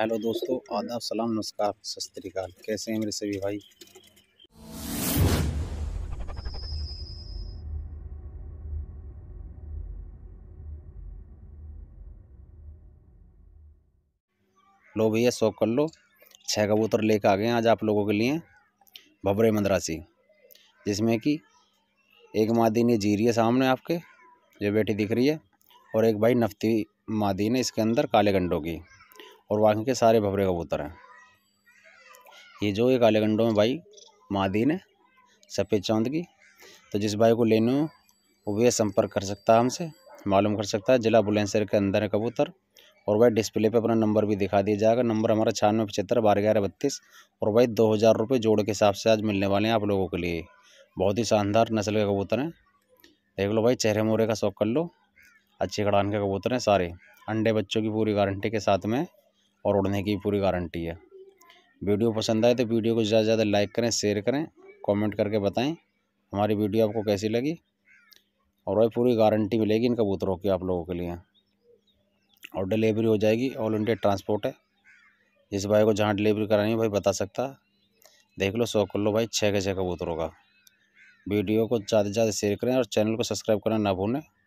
hello दोस्तों आदाब सलाम नमस्कार सत कैसे हैं मेरे सभी भाई लो भैया शौक कर लो छः कबूतर लेकर आ गए आज आप लोगों के लिए भबरे मंदरासी जिसमें कि एक मादी ने रही है सामने आपके जो बेटी दिख रही है और एक भाई नफ्ती मादी ने इसके अंदर काले गंडों की और बाकी के सारे भवरे कबूतर हैं ये जो ये काले गंडों में भाई मादीन है सफ़ेद चांद की तो जिस भाई को लेने हो वो वे संपर्क कर सकता है हमसे मालूम कर सकता है ज़िला बुलंदशहर के अंदर है कबूतर और भाई डिस्प्ले पे अपना नंबर भी दिखा दिया जाएगा नंबर हमारा छियानवे पचहत्तर बारह ग्यारह बत्तीस और भाई दो हज़ार रुपये जोड़ के हिसाब से आज मिलने वाले हैं आप लोगों के लिए बहुत ही शानदार नस्ल के कबूतर हैं देख लो भाई चेहरे मोरे का शौक कर लो अच्छे कड़ान के कबूतर हैं सारे अंडे बच्चों की पूरी गारंटी के साथ में और उड़ने की पूरी गारंटी है वीडियो पसंद आए तो वीडियो को ज़्यादा से ज़्यादा लाइक करें शेयर करें कमेंट करके बताएं हमारी वीडियो आपको कैसी लगी और वही पूरी गारंटी मिलेगी इन कबूतरों की आप लोगों के लिए और डिलीवरी हो जाएगी ऑल इंडिया ट्रांसपोर्ट है जिस भाई को जहाँ डिलीवरी करानी है भाई बता सकता देख लो सौ कर लो भाई छः के छः कबूतरों का वीडियो को ज़्यादा से ज़्यादा शेयर करें और चैनल को सब्सक्राइब करना ना भूलें